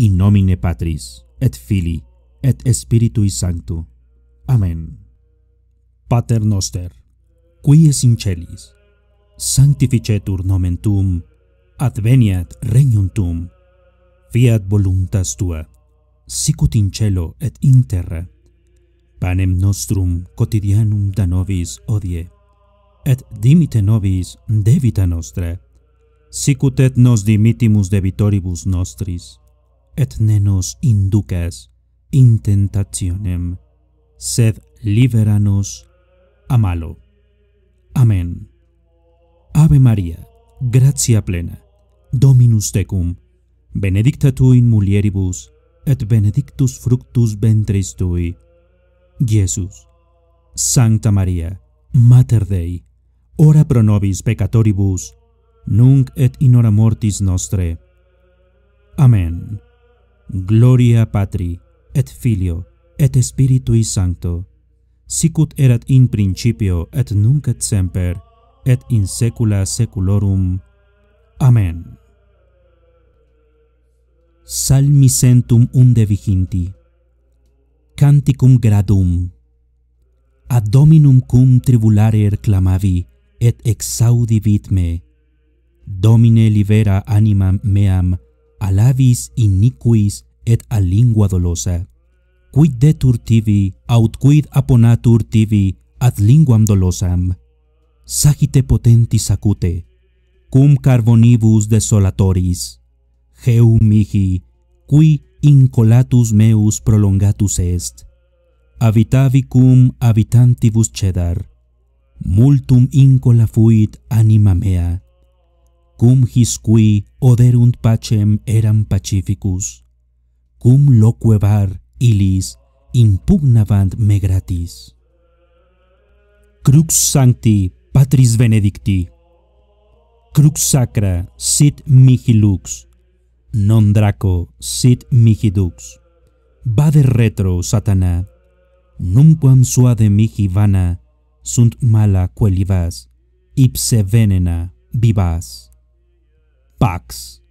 in nomine Patris, et Filii, et Spiritui Sanctu. Amen. Pater noster, qui es in celis, sanctificetur nomen tum, adveniat regnum tum, fiat voluntas tua, sicut in cielo et in terra, panem nostrum quotidianum da nobis odie, et dimite nobis debita nostra, sicut et nos dimitimus debitoribus nostris, et ne nos inducas in tentationem sed libera nos a malo amen ave maria gratia plena dominus tecum benedicta tu in mulieribus et benedictus fructus ventris tui iesus sancta maria mater dei ora pro nobis peccatoribus nunc et in hora mortis nostrae amen Gloria Patri, et Filio, et Spiritui Sancto, sicut erat in principio, et nunc et semper, et in saecula saeculorum. Amen. Salmi centum unde viginti. Canticum gradum. Ad Dominum cum tribulare reclamavi, et exaudi me. Domine libera animam meam, alavis iniquis et a lingua dolosa. Quid detur tibi, aut quid aponatur tibi, ad linguam dolosam? Sagite potentis acute, cum carbonibus desolatoris, geu mihi, qui incolatus meus prolongatus est, habitavi cum habitantibus cedar, multum incola fuit anima mea, cum his qui oderunt pacem eram pacificus, cum loquevar ilis impugnavant me gratis. Crux sancti patris benedicti, crux sacra sit mihi lux, non draco sit mihi dux, de retro satana, sua suade mihi vana, sunt mala quelivas, ipse venena vivas. pax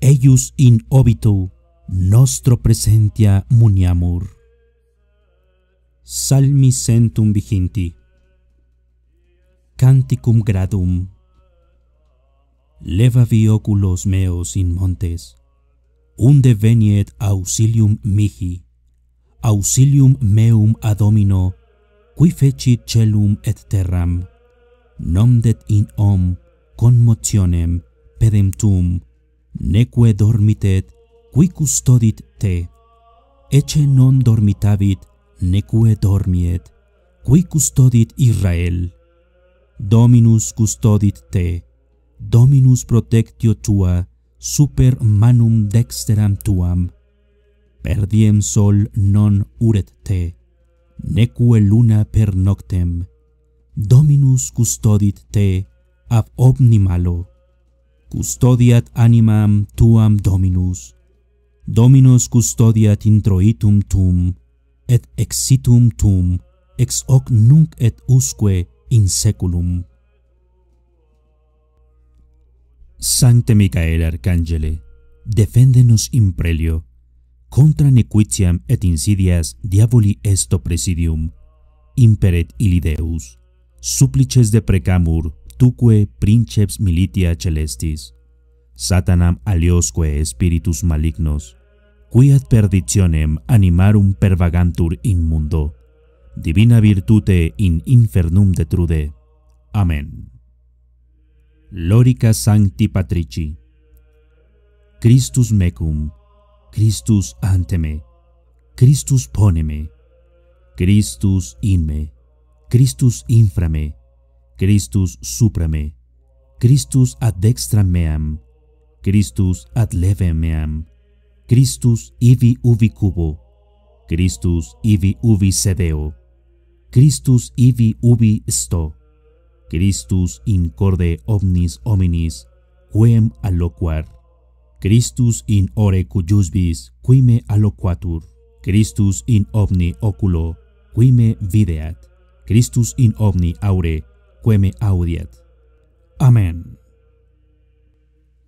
eius in obitu nostro presentia muniamur salmi centum viginti canticum gradum leva vi oculos meos in montes unde veniet auxilium mihi auxilium meum ad domino qui fecit celum et terram nomdet in om con motionem pedem tum, neque dormitet, qui custodit te. Ece non dormitavit, neque dormiet, qui custodit Israel. Dominus custodit te, Dominus protectio tua, super manum dexteram tuam. Per diem sol non uret te, neque luna per noctem. Dominus custodit te, ab omni malo custodiat animam tuam dominus dominus custodiat introitum tum et exitum tum ex hoc nunc et usque in saeculum sancte michael arcangele defende nos in prelio contra nequitiam et insidias diaboli esto presidium imperet ili deus supplices de precamur tuque princeps militia celestis, satanam aliosque spiritus malignos, cui ad perditionem animarum pervagantur inmundo, divina virtute in infernum detrude. Amén. Lorica Sancti Patrici Christus mecum, Christus anteme, Christus poneme, Christus inme, Christus inframe, Christus suprame, Christus ad dextram meam, Christus ad leve meam, Christus ivi ubi cubo, Christus ivi ubi sedeo, Christus ivi ubi sto, Christus corde omnis hominis, quem alocuar. Christus in ore cui quime aloquatur. Christus in omni oculo, quime videat, Christus in omni aure, quem Amén.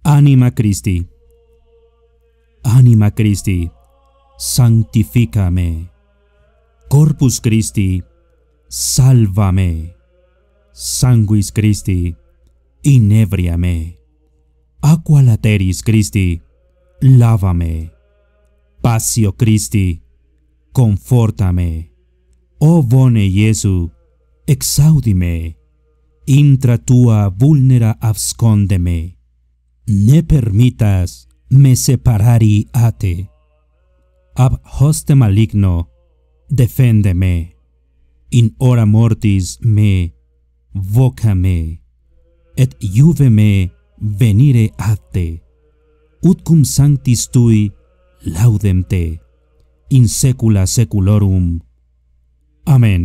Anima Christi. Anima Christi, santifícame. Corpus Christi, sálvame. Sanguis Christi, inebriame. Aqua lateris Christi, lávame. Pasio Christi, confórtame. Oh bone Jesu, exaudime. intra tua vulnera abscondeme ne permitas me separari a te ab hoste maligno defendeme in hora mortis me vocame et iuve me venire a te ut cum sanctis tui laudem te in saecula saeculorum amen